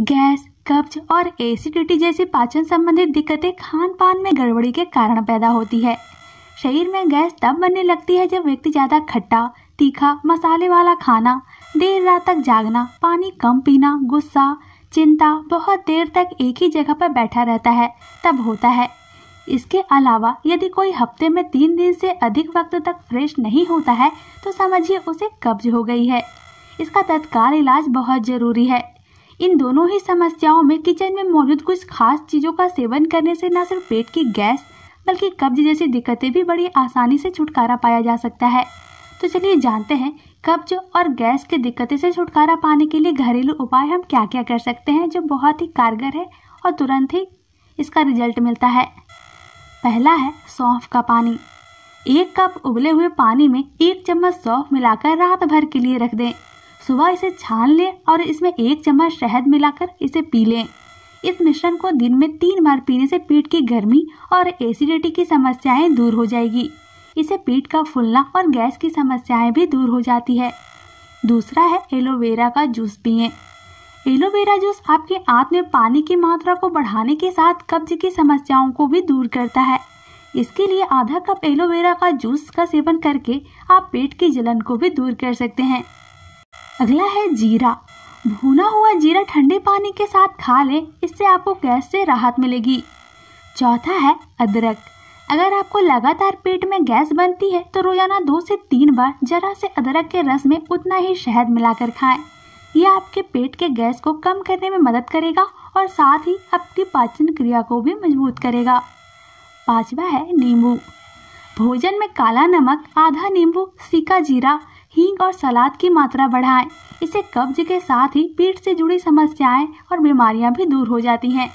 Gas कब्ज और acidity जैसी पाचन संबंधित दिक्कतें खान पान में गड़बड़ी के कारण पैदा होती है शरीर में गैस तब बनने लगती है जब व्यक्ति ज़्यादा खट्टा तीखा मसाले वाला खाना देर रात तक जागना पानी कम पीना गुस्सा चिंता बहुत देर तक एक ही जगह पर बैठा रहता है तब होता है इसके अलावा यदि कोई हफ्ते में तीन दिन से अधिक वक्त तक फ्रेश नहीं होता है तो समझिए उसे कब्ज हो गई है इसका तत्काल इलाज बहुत जरूरी है इन दोनों ही समस्याओं में किचन में मौजूद कुछ खास चीज़ों का सेवन करने से न सिर्फ पेट की गैस बल्कि कब्ज जैसी दिक्कतें भी बड़ी आसानी से छुटकारा पाया जा सकता है तो चलिए जानते हैं कब्ज और गैस की दिक्कतें से छुटकारा पाने के लिए घरेलू उपाय हम क्या क्या कर सकते हैं जो बहुत ही कारगर है और तुरंत ही इसका रिजल्ट मिलता है पहला है सौंफ का पानी एक कप उबले हुए पानी में एक चम्मच सौंफ मिलाकर रात भर के लिए रख दें सुबह इसे छान लें और इसमें एक चम्मच शहद मिलाकर इसे पी लें इस मिश्रण को दिन में तीन बार पीने से पेट की गर्मी और एसिडिटी की समस्याएं दूर हो जाएगी इसे पेट का फूलना और गैस की समस्याएं भी दूर हो जाती है दूसरा है एलोवेरा का जूस पिए एलोवेरा जूस आपके आंत में पानी की मात्रा को बढ़ाने के साथ कब्ज की समस्याओं को भी दूर करता है इसके लिए आधा कप एलोवेरा का जूस का सेवन करके आप पेट की जलन को भी दूर कर सकते हैं अगला है जीरा भुना हुआ जीरा ठंडे पानी के साथ खा लें इससे आपको गैस से राहत मिलेगी चौथा है अदरक अगर आपको लगातार पेट में गैस बनती है तो रोजाना दो से तीन बार जरा से अदरक के रस में उतना ही शहद मिलाकर खाएं। यह आपके पेट के गैस को कम करने में मदद करेगा और साथ ही आपकी पाचन क्रिया को भी मजबूत करेगा पांचवा है नींबू भोजन में काला नमक आधा नींबू सीका जीरा हींग और सलाद की मात्रा बढ़ाएं। इससे कब्ज के साथ ही पेट से जुड़ी समस्याएं और बीमारियां भी दूर हो जाती हैं